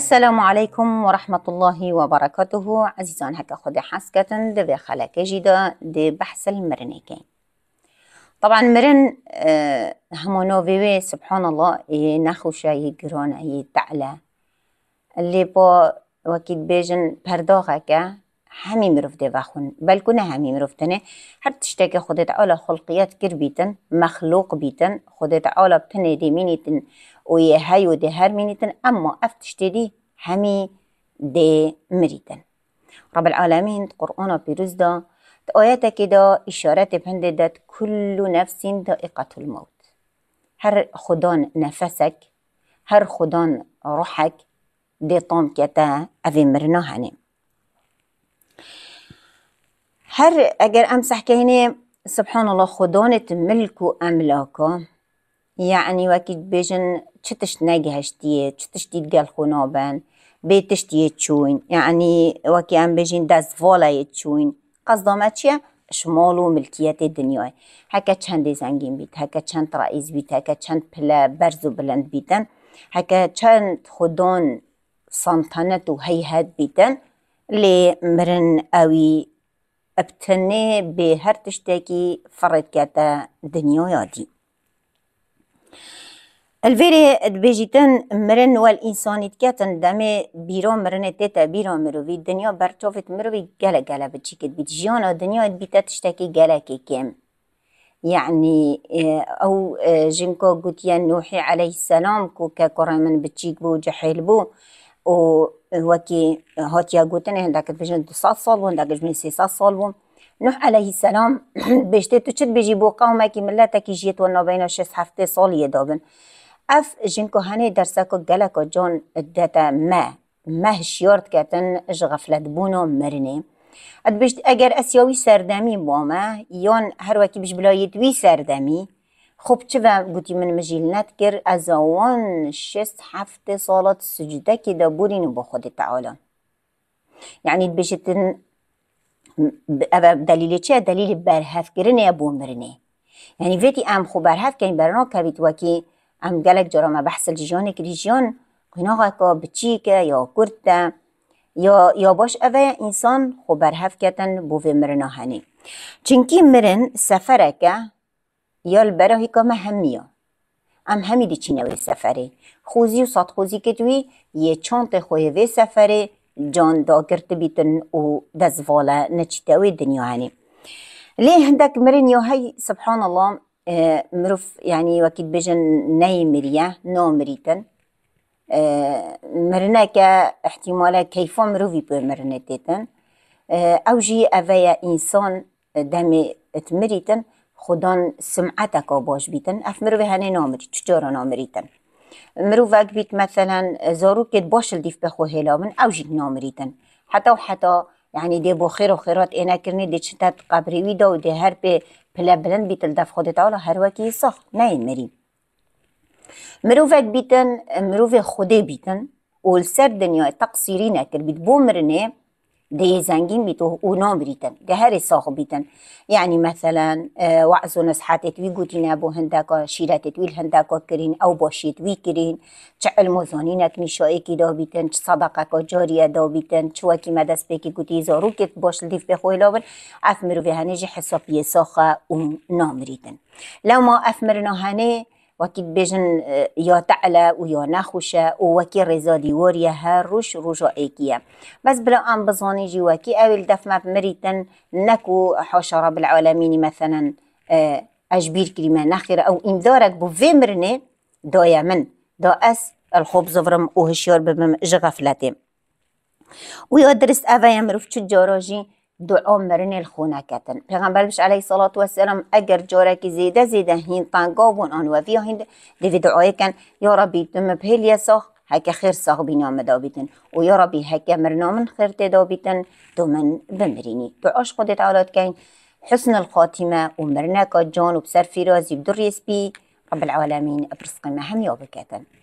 السلام عليكم ورحمة الله وبركاته عزيزان هكا خد حاسكة دي خلاك جدا دي بحث المرنكي طبعا مرن آه، همونو بيبي سبحان الله نخوشا يقرون يتعلى اللي بو وكيد بيجن بردوغكا همی مرفته و خون بلکه نه همی مروف تنه هر که خود تعالى خلقیت كر بیتن مخلوق بيتن خود تعالى بتنه دي مينيتن ويا هاي ده هر مينيتن اما دی همی دي مريتن رب العالمین قرآن پیروز دا که دا إشارات پنده داد کل نفس دائقة الموت هر خدان نفسک هر خدان روحک دی طام کتا اوی مرنا هنیم هر اگر امسح كهنه سبحان الله خدانة ملكو املاكا يعني وكيد بيجن چتش نگهش ديه چتش ديت گل خونابن بيتش ديه چوين يعني وكي ام بيجن دست والا چوين قصدامه چيه؟ شمال و ملکیت دنیای هکا چند زنگین بیت هکا چند رئیس بیت هکا چند پله برز و بلند بیتن هکا چند خدان سلطنت و هیهت بیتن لی مرن اوی ابتنه به هر تشتکی فرد کتا دنیا دی الفيري دبيجيتن مرن والإنسان تكاتن دمي بيرو مرن تيتا بيرو مروي دنيا برتوفت مروي جالا جالا بتشيكت بيت جيانا دنيا بيتا تشتكي جالا كيم يعني اه، أو اه، جنكو قوتيا نوحي عليه السلام كو كاكورا من بتشيك بو جحيل بو o وكي هوتيا قوتن هنداك بجن صاد صلبون داك جمين سي صاد صلبون نوح عليه السلام بجتتو تشد بو قومه كي ملاتا كي جيت ونا بين شس حفتي صول يدوبن اف جنكو هاني درساكو قالكو جون الداتا ما ما هشيورت كاتن اج جغفلت بونو مرني اد بجت اگر اسيوي سردامي بوما يون هر وكي بجبلايت وي سردامي خوبچه و گوتی من مجیلنت گر از آوان شست هفت سالات سجده که دا بورین با خود تعالی یعنی بشتن او دلیل چه؟ دلیل برهف گرنه یا بومرنه یعنی ویتی ام خو برهف کنی برنا کبید وکی ام گلک جرام بحث الجیان کریجیان قناغ که بچی که یا کرد یا یا باش اوه انسان خو برهف کتن بوه مرنه هنی چنکی مرن سفره که یال برای کام همیه ام همی دی چی نوی سفره خوزی و سات خوزی که توی یه چانت خوی وی سفره جان دا گرت بیتن و دزوالا وی دنیا هنی لی هندک مرین یا هي سبحان الله اه، مروف یعنی وکید بجن ناي مریه نا مریتن. آه که احتمالا كيف مروفي بر مرنتتن آه او جي افايا انسان دمي تمريتن خودان کا باش بیتن اف مروه هنه نامری چجارا نامریتن مرو وقت بیت مثلا زارو که باشل دیف بخو هلامن او اوجید نامریتن حتی و حتی یعنی دی با خیر و خیرات اینا کرنی دی قبری دا و دی هر پی پله بلند بیت الدف خودت آلا هر وکی ساخ نه این بیتن مروفک خوده بیتن اول سر دنیا تقصیری نکر بیت بو مرنه دی تو نام نامریتن بریتن هر ساخ بیتن یعنی مثلا و نصحاتت وی گوتینا بو هندکا شیرتت وی هندکا کرین او باشیت شایی که دا بیتن چه صدقه که جاریه دا بیتن چه وکی مدس بکی گوتی زارو به باش لدیف بخوي لابن افمرو في حسابی حسابية ساخه نام نامریتن لو ما افمرنا هنه وكي بيجن يا اه، تعلا ويا نخوشه وكي وکی وريا وریا روش روشو ايكيا بس بلا ام بزاني جي وكي اول دفمه بمريتن نكو حاشا رب العالمين مثلا اه، اجبير كلمة نخير او امدارك بو فيمرني دايا من دا اس الخوب زفرم وهشيار بمم جغفلاتي ويا درست افايا مروف جاراجي duo mirine lxuna ketin. Peygamber biş aleyhissalatu vesselam eger coreki zide zide hintan gavun an veviya hind divi duayken ya Rabbi tüm bheliye sah هكا خير صاغ بينا مدابيتن ويا ربي هكا مرنا من خير تدابيتن دومن بمريني دعاش قد تعالى كاين حسن الخاتمة ومرناك جان وبسر فيروز يبدو الريسبي رب العالمين برسقنا هم يابكاتن